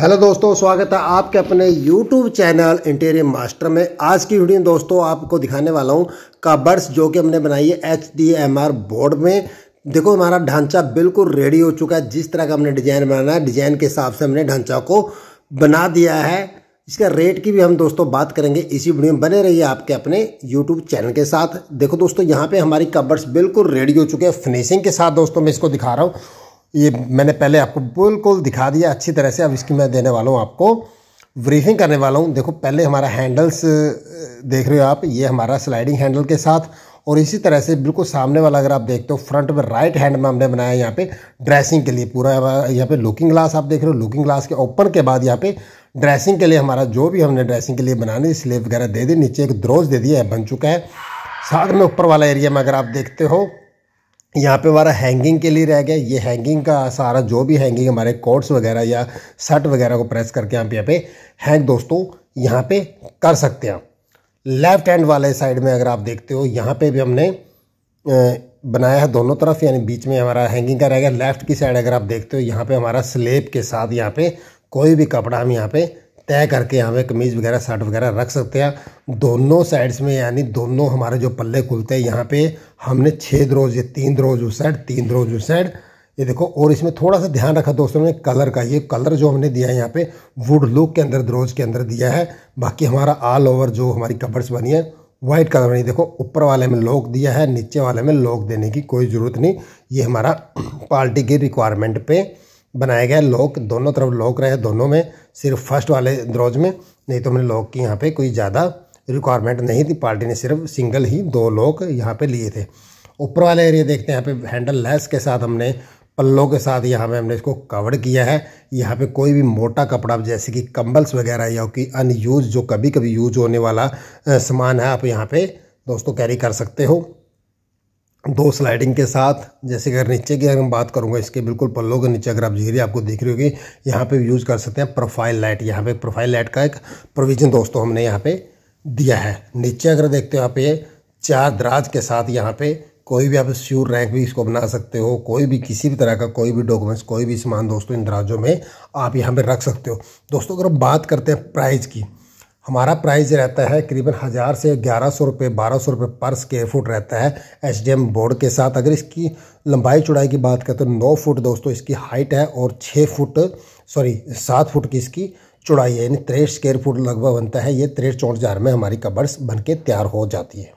hello दोस्तों स्वागत है आपके अपने यूट्यूब चैनल इंटीरियर मास्टर में आज की वीडियो में दोस्तों आपको दिखाने वाला हूँ कबर्स जो कि हमने बनाई है H D M R board में देखो हमारा ढांचा बिल्कुल रेडी हो चुका है जिस तरह का हमने डिज़ाइन बनाना है डिज़ाइन के हिसाब से हमने ढांचा को बना दिया है इसका रेट की भी हम दोस्तों बात करेंगे इसी वीडियो में बने रहिए आपके अपने यूट्यूब चैनल के साथ देखो दोस्तों यहाँ पे हमारी कबर्स बिल्कुल रेडी हो चुके हैं फिनिशिंग के साथ दोस्तों मैं इसको दिखा रहा हूँ ये मैंने पहले आपको बिल्कुल दिखा दिया अच्छी तरह से अब इसकी मैं देने वाला हूँ आपको ब्रीफिंग करने वाला हूँ देखो पहले हमारा हैंडल्स देख रहे हो आप ये हमारा स्लाइडिंग हैंडल के साथ और इसी तरह से बिल्कुल सामने वाला अगर आप देखते हो फ्रंट में राइट हैंड में हमने बनाया यहाँ पे ड्रेसिंग के लिए पूरा यहाँ पे लुकिंग ग्लास आप देख रहे हो लुकिंग ग्लास के ओपन के बाद यहाँ पे ड्रेसिंग के लिए हमारा जो भी हमने ड्रेसिंग के लिए बनाने स्लेब वगैरह दे दी नीचे एक द्रोज दे दिया है बन चुका है साथ में ऊपर वाला एरिया में अगर आप देखते हो यहाँ पे हमारा हैंगिंग के लिए रह गया ये हैंगिंग का सारा जो भी हैंगिंग हमारे कोट्स वगैरह या शर्ट वगैरह को प्रेस करके आप यहाँ पे हैंग दोस्तों यहाँ पे कर सकते हैं लेफ्ट हैंड वाले साइड में अगर आप देखते हो यहाँ पे भी हमने बनाया है दोनों तरफ यानी बीच में हमारा हैंगिंग का रह गया लेफ्ट की साइड अगर आप देखते हो यहाँ पर हमारा स्लेब के साथ यहाँ पर कोई भी कपड़ा हम यहाँ पर तय करके यहाँ पे कमीज़ वगैरह शर्ट वगैरह रख सकते हैं दोनों साइड्स में यानी दोनों हमारे जो पल्ले खुलते हैं यहाँ पे हमने छः दरोज ये तीन द्रोज उस साइड तीन दरोज उस साइड ये देखो और इसमें थोड़ा सा ध्यान रखा दोस्तों ने कलर का ये कलर जो हमने दिया है यहाँ पे वुड लुक के अंदर दरोज के अंदर दिया है बाकी हमारा ऑल ओवर जो हमारी कबर्स बनी है वाइट कलर बनी देखो ऊपर वाले में लॉक दिया है नीचे वाले में लॉक देने की कोई ज़रूरत नहीं ये हमारा पार्टी की रिक्वायरमेंट पे बनाया गया लॉक दोनों तरफ लॉक रहे दोनों में सिर्फ फर्स्ट वाले द्रोज में नहीं तो मैंने लॉक की यहाँ पे कोई ज़्यादा रिक्वायरमेंट नहीं थी पार्टी ने सिर्फ सिंगल ही दो लॉक यहाँ पे लिए थे ऊपर वाले एरिया देखते हैं यहाँ पे हैंडल लेस के साथ हमने पल्लों के साथ यहाँ पे हमने इसको कवर किया है यहाँ पे कोई भी मोटा कपड़ा जैसे कि कंबल्स वगैरह या कि अनयूज जो कभी कभी यूज होने वाला सामान है आप यहाँ पे दोस्तों कैरी कर सकते हो दो स्लाइडिंग के साथ जैसे अगर नीचे की अगर हम बात करूँगा इसके बिल्कुल पल्लों के नीचे अगर आप झीरी आपको दिख रही होगी यहाँ पे यूज़ कर सकते हैं प्रोफाइल लाइट यहाँ पे प्रोफाइल लाइट का एक प्रोविज़न दोस्तों हमने यहाँ पे दिया है नीचे अगर देखते हो आप ये चार दराज के साथ यहाँ पे कोई भी आप श्यूर रैंक भी इसको बना सकते हो कोई भी किसी भी तरह का कोई भी डॉक्यूमेंट्स कोई भी सामान दोस्तों इन दराजों में आप यहाँ पर रख सकते हो दोस्तों अगर बात करते हैं प्राइस की हमारा प्राइस रहता है करीबन हज़ार से ग्यारह सौ रुपये बारह सौ रुपये पर स्केयर फुट रहता है एच बोर्ड के साथ अगर इसकी लंबाई चौड़ाई की बात करें तो नौ फुट दोस्तों इसकी हाइट है और छः फुट सॉरी सात फुट की इसकी चौड़ाई है यानी तिरसठ स्केयर फुट लगभग बनता है ये तिरसठ चौंठ में हमारी कबर्स बन के तैयार हो जाती है